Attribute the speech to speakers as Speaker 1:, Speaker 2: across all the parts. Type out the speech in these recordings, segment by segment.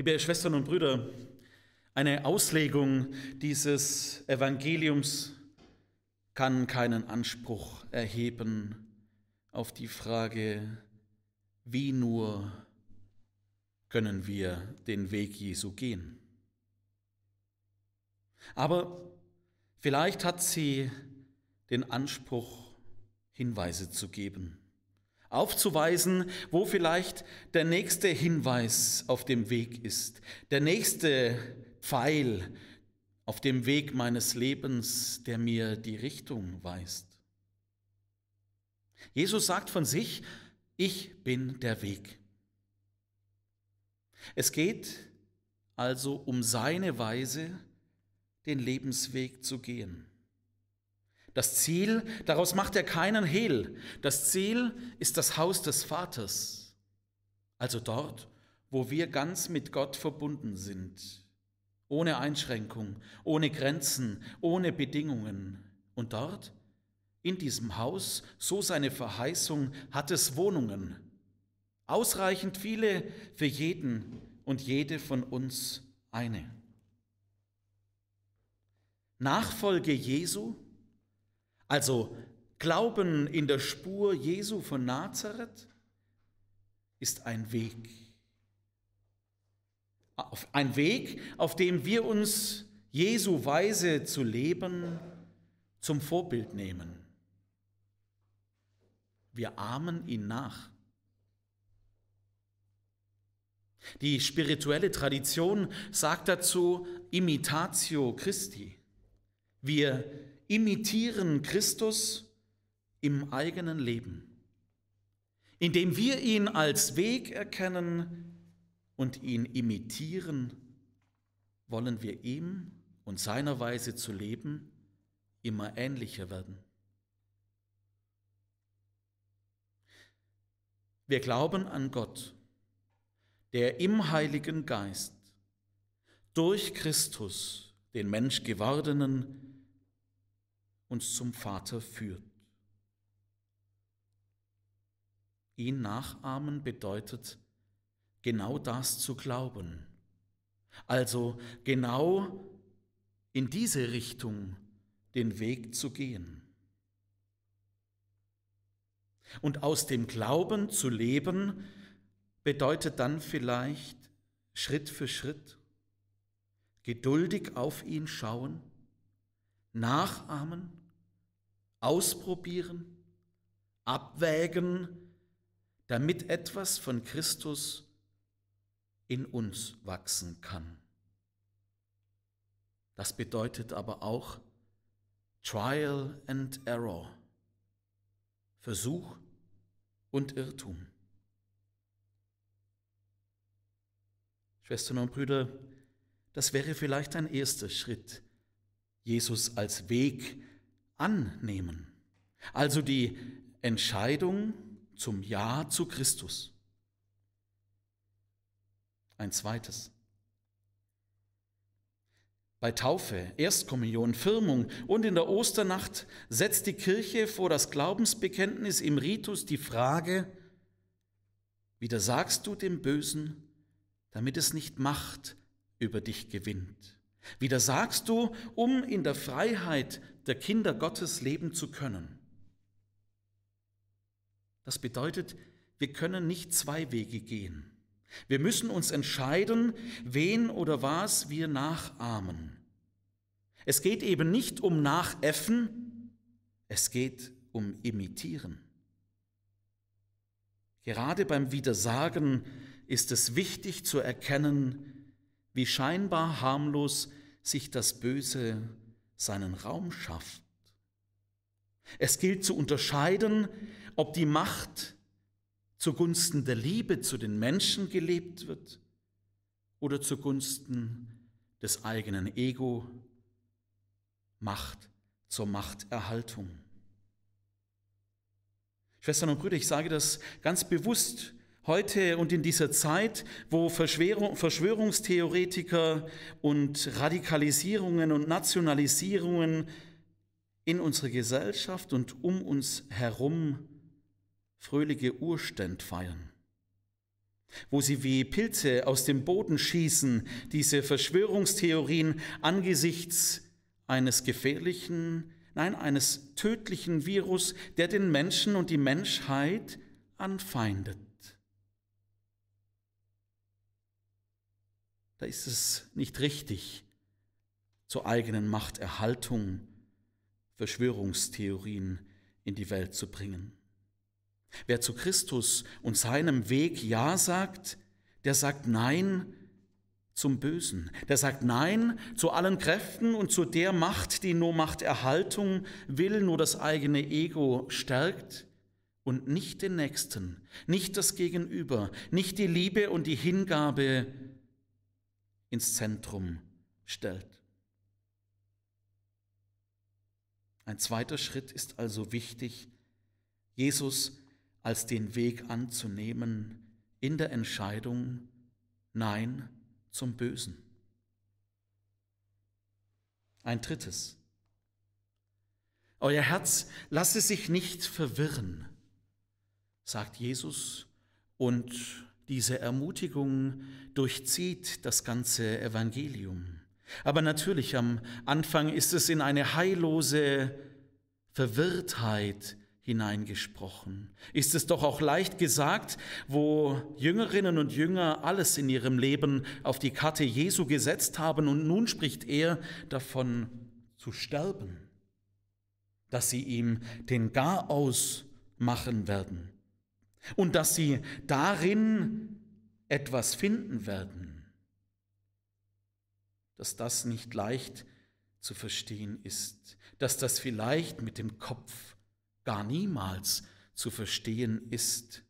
Speaker 1: Liebe Schwestern und Brüder, eine Auslegung dieses Evangeliums kann keinen Anspruch erheben auf die Frage, wie nur können wir den Weg Jesu gehen. Aber vielleicht hat sie den Anspruch, Hinweise zu geben aufzuweisen, wo vielleicht der nächste Hinweis auf dem Weg ist, der nächste Pfeil auf dem Weg meines Lebens, der mir die Richtung weist. Jesus sagt von sich, ich bin der Weg. Es geht also um seine Weise, den Lebensweg zu gehen. Das Ziel, daraus macht er keinen Hehl. Das Ziel ist das Haus des Vaters. Also dort, wo wir ganz mit Gott verbunden sind. Ohne Einschränkung, ohne Grenzen, ohne Bedingungen. Und dort, in diesem Haus, so seine Verheißung, hat es Wohnungen. Ausreichend viele für jeden und jede von uns eine. Nachfolge Jesu also Glauben in der Spur Jesu von Nazareth ist ein Weg. Ein Weg, auf dem wir uns Jesu Weise zu leben zum Vorbild nehmen. Wir ahmen ihn nach. Die spirituelle Tradition sagt dazu Imitatio Christi. Wir imitieren Christus im eigenen Leben, indem wir ihn als Weg erkennen und ihn imitieren, wollen wir ihm und seiner Weise zu leben immer ähnlicher werden. Wir glauben an Gott, der im Heiligen Geist durch Christus, den Mensch gewordenen, uns zum Vater führt. Ihn nachahmen bedeutet, genau das zu glauben. Also genau in diese Richtung den Weg zu gehen. Und aus dem Glauben zu leben bedeutet dann vielleicht Schritt für Schritt geduldig auf ihn schauen nachahmen, ausprobieren, abwägen, damit etwas von Christus in uns wachsen kann. Das bedeutet aber auch Trial and Error, Versuch und Irrtum. Schwestern und Brüder, das wäre vielleicht ein erster Schritt Jesus als Weg annehmen. Also die Entscheidung zum Ja zu Christus. Ein zweites. Bei Taufe, Erstkommunion, Firmung und in der Osternacht setzt die Kirche vor das Glaubensbekenntnis im Ritus die Frage, widersagst du dem Bösen, damit es nicht Macht über dich gewinnt? Widersagst du, um in der Freiheit der Kinder Gottes leben zu können? Das bedeutet, wir können nicht zwei Wege gehen. Wir müssen uns entscheiden, wen oder was wir nachahmen. Es geht eben nicht um Nachäffen, es geht um Imitieren. Gerade beim Widersagen ist es wichtig zu erkennen, wie scheinbar harmlos sich das Böse seinen Raum schafft. Es gilt zu unterscheiden, ob die Macht zugunsten der Liebe zu den Menschen gelebt wird oder zugunsten des eigenen Ego, Macht zur Machterhaltung. Schwestern und Brüder, ich sage das ganz bewusst, Heute und in dieser Zeit, wo Verschwörungstheoretiker und Radikalisierungen und Nationalisierungen in unserer Gesellschaft und um uns herum fröhliche Urständ feiern, wo sie wie Pilze aus dem Boden schießen, diese Verschwörungstheorien angesichts eines gefährlichen, nein, eines tödlichen Virus, der den Menschen und die Menschheit anfeindet. da ist es nicht richtig, zur eigenen Machterhaltung Verschwörungstheorien in die Welt zu bringen. Wer zu Christus und seinem Weg Ja sagt, der sagt Nein zum Bösen, der sagt Nein zu allen Kräften und zu der Macht, die nur Machterhaltung will, nur das eigene Ego stärkt und nicht den Nächsten, nicht das Gegenüber, nicht die Liebe und die Hingabe ins Zentrum stellt. Ein zweiter Schritt ist also wichtig, Jesus als den Weg anzunehmen in der Entscheidung Nein zum Bösen. Ein drittes. Euer Herz lasse sich nicht verwirren, sagt Jesus und diese Ermutigung durchzieht das ganze Evangelium. Aber natürlich am Anfang ist es in eine heillose Verwirrtheit hineingesprochen. Ist es doch auch leicht gesagt, wo Jüngerinnen und Jünger alles in ihrem Leben auf die Karte Jesu gesetzt haben und nun spricht er davon zu sterben, dass sie ihm den Garaus machen werden und dass sie darin etwas finden werden, dass das nicht leicht zu verstehen ist, dass das vielleicht mit dem Kopf gar niemals zu verstehen ist,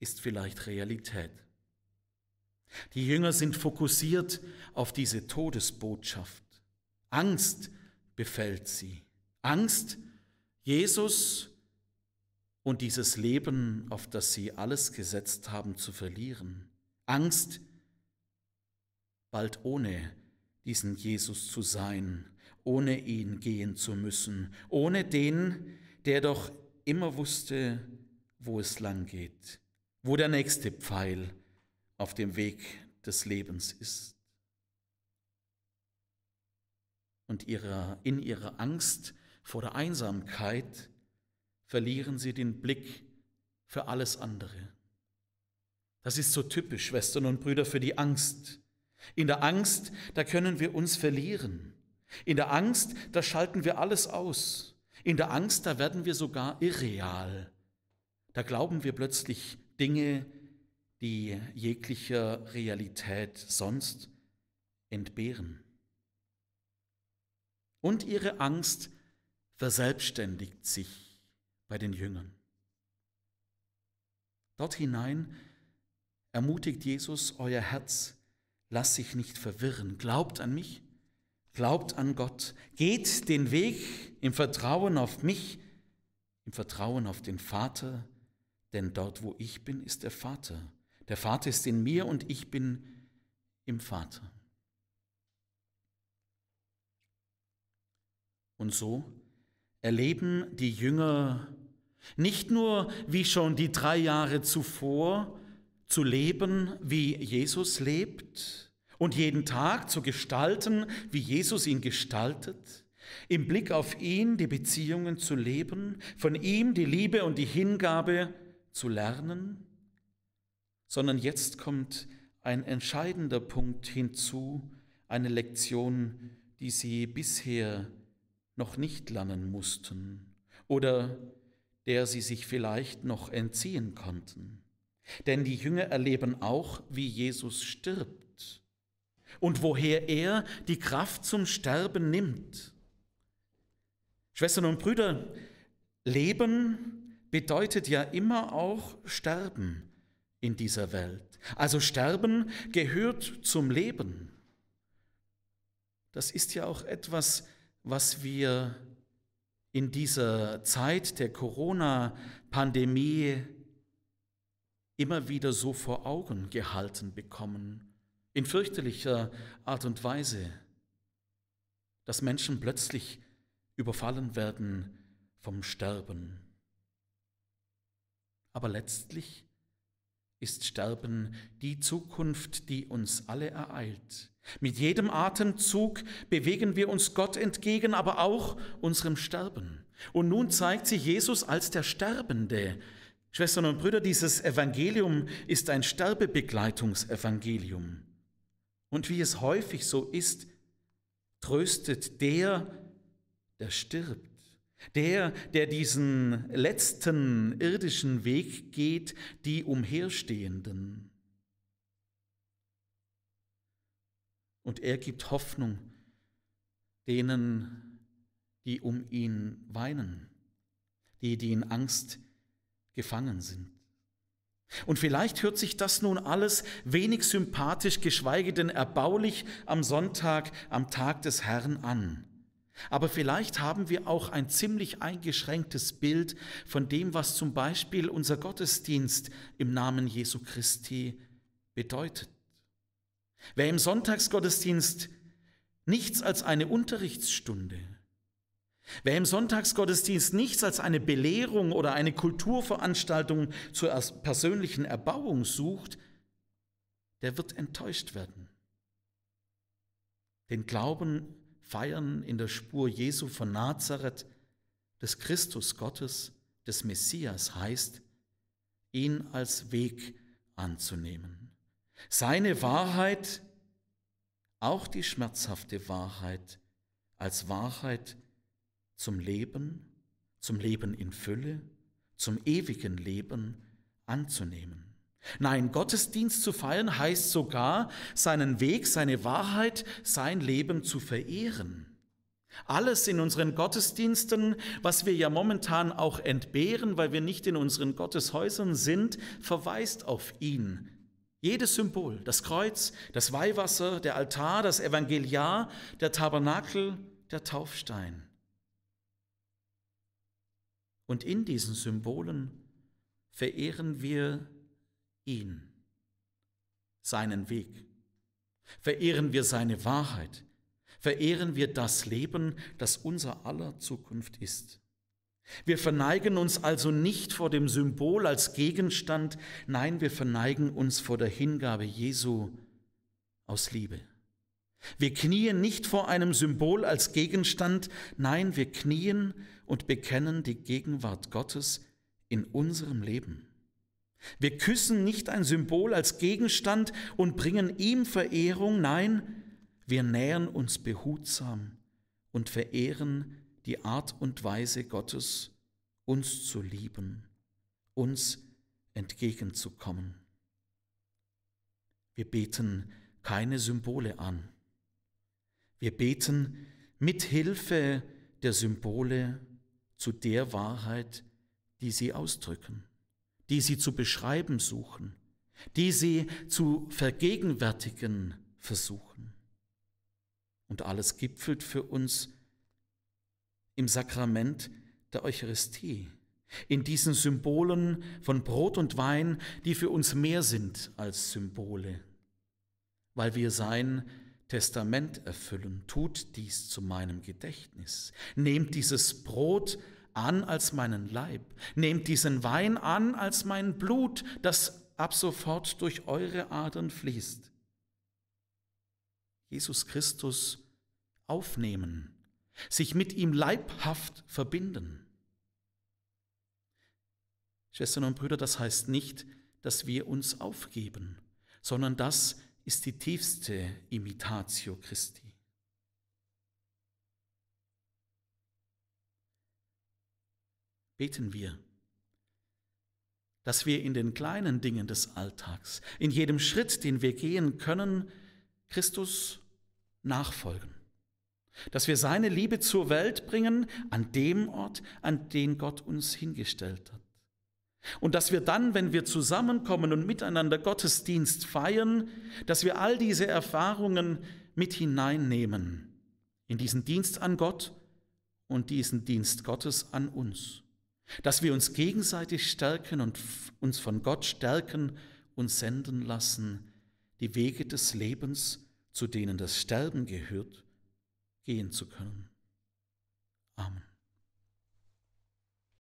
Speaker 1: ist vielleicht Realität. Die Jünger sind fokussiert auf diese Todesbotschaft. Angst befällt sie. Angst, Jesus und dieses Leben, auf das sie alles gesetzt haben, zu verlieren. Angst, bald ohne diesen Jesus zu sein, ohne ihn gehen zu müssen, ohne den, der doch immer wusste, wo es lang geht, wo der nächste Pfeil auf dem Weg des Lebens ist. Und ihrer, in ihrer Angst vor der Einsamkeit verlieren sie den Blick für alles andere. Das ist so typisch, Schwestern und Brüder, für die Angst. In der Angst, da können wir uns verlieren. In der Angst, da schalten wir alles aus. In der Angst, da werden wir sogar irreal. Da glauben wir plötzlich Dinge, die jeglicher Realität sonst entbehren. Und ihre Angst verselbstständigt sich bei den Jüngern. Dort hinein ermutigt Jesus euer Herz, lass sich nicht verwirren, glaubt an mich, glaubt an Gott, geht den Weg im Vertrauen auf mich, im Vertrauen auf den Vater, denn dort, wo ich bin, ist der Vater. Der Vater ist in mir und ich bin im Vater. Und so erleben die Jünger nicht nur, wie schon die drei Jahre zuvor, zu leben, wie Jesus lebt und jeden Tag zu gestalten, wie Jesus ihn gestaltet, im Blick auf ihn die Beziehungen zu leben, von ihm die Liebe und die Hingabe zu lernen, sondern jetzt kommt ein entscheidender Punkt hinzu, eine Lektion, die sie bisher noch nicht lernen mussten oder der sie sich vielleicht noch entziehen konnten. Denn die Jünger erleben auch, wie Jesus stirbt und woher er die Kraft zum Sterben nimmt. Schwestern und Brüder, Leben bedeutet ja immer auch Sterben in dieser Welt. Also Sterben gehört zum Leben. Das ist ja auch etwas was wir in dieser Zeit der Corona-Pandemie immer wieder so vor Augen gehalten bekommen, in fürchterlicher Art und Weise, dass Menschen plötzlich überfallen werden vom Sterben. Aber letztlich ist Sterben die Zukunft, die uns alle ereilt. Mit jedem Atemzug bewegen wir uns Gott entgegen, aber auch unserem Sterben. Und nun zeigt sich Jesus als der Sterbende. Schwestern und Brüder, dieses Evangelium ist ein Sterbebegleitungsevangelium. Und wie es häufig so ist, tröstet der, der stirbt. Der, der diesen letzten irdischen Weg geht, die Umherstehenden. Und er gibt Hoffnung denen, die um ihn weinen, die, die in Angst gefangen sind. Und vielleicht hört sich das nun alles wenig sympathisch, geschweige denn erbaulich am Sonntag, am Tag des Herrn an. Aber vielleicht haben wir auch ein ziemlich eingeschränktes Bild von dem, was zum Beispiel unser Gottesdienst im Namen Jesu Christi bedeutet. Wer im Sonntagsgottesdienst nichts als eine Unterrichtsstunde, wer im Sonntagsgottesdienst nichts als eine Belehrung oder eine Kulturveranstaltung zur persönlichen Erbauung sucht, der wird enttäuscht werden. Den Glauben feiern in der Spur Jesu von Nazareth, des Christus Gottes, des Messias heißt, ihn als Weg anzunehmen. Seine Wahrheit, auch die schmerzhafte Wahrheit, als Wahrheit zum Leben, zum Leben in Fülle, zum ewigen Leben anzunehmen. Nein, Gottesdienst zu feiern heißt sogar, seinen Weg, seine Wahrheit, sein Leben zu verehren. Alles in unseren Gottesdiensten, was wir ja momentan auch entbehren, weil wir nicht in unseren Gotteshäusern sind, verweist auf ihn. Jedes Symbol, das Kreuz, das Weihwasser, der Altar, das Evangeliar, der Tabernakel, der Taufstein. Und in diesen Symbolen verehren wir ihn, seinen Weg. Verehren wir seine Wahrheit. Verehren wir das Leben, das unser aller Zukunft ist. Wir verneigen uns also nicht vor dem Symbol als Gegenstand, nein, wir verneigen uns vor der Hingabe Jesu aus Liebe. Wir knien nicht vor einem Symbol als Gegenstand, nein, wir knien und bekennen die Gegenwart Gottes in unserem Leben. Wir küssen nicht ein Symbol als Gegenstand und bringen ihm Verehrung, nein, wir nähern uns behutsam und verehren die Art und Weise Gottes, uns zu lieben, uns entgegenzukommen. Wir beten keine Symbole an. Wir beten mit Hilfe der Symbole zu der Wahrheit, die sie ausdrücken die sie zu beschreiben suchen, die sie zu vergegenwärtigen versuchen. Und alles gipfelt für uns im Sakrament der Eucharistie, in diesen Symbolen von Brot und Wein, die für uns mehr sind als Symbole, weil wir sein Testament erfüllen. Tut dies zu meinem Gedächtnis. Nehmt dieses Brot an als meinen Leib. Nehmt diesen Wein an als mein Blut, das ab sofort durch eure Adern fließt. Jesus Christus aufnehmen, sich mit ihm leibhaft verbinden. Schwestern und Brüder, das heißt nicht, dass wir uns aufgeben, sondern das ist die tiefste Imitatio Christi. beten wir, dass wir in den kleinen Dingen des Alltags, in jedem Schritt, den wir gehen können, Christus nachfolgen. Dass wir seine Liebe zur Welt bringen an dem Ort, an den Gott uns hingestellt hat. Und dass wir dann, wenn wir zusammenkommen und miteinander Gottesdienst feiern, dass wir all diese Erfahrungen mit hineinnehmen in diesen Dienst an Gott und diesen Dienst Gottes an uns dass wir uns gegenseitig stärken und uns von Gott stärken und senden lassen, die Wege des Lebens, zu denen das Sterben gehört, gehen zu können. Amen.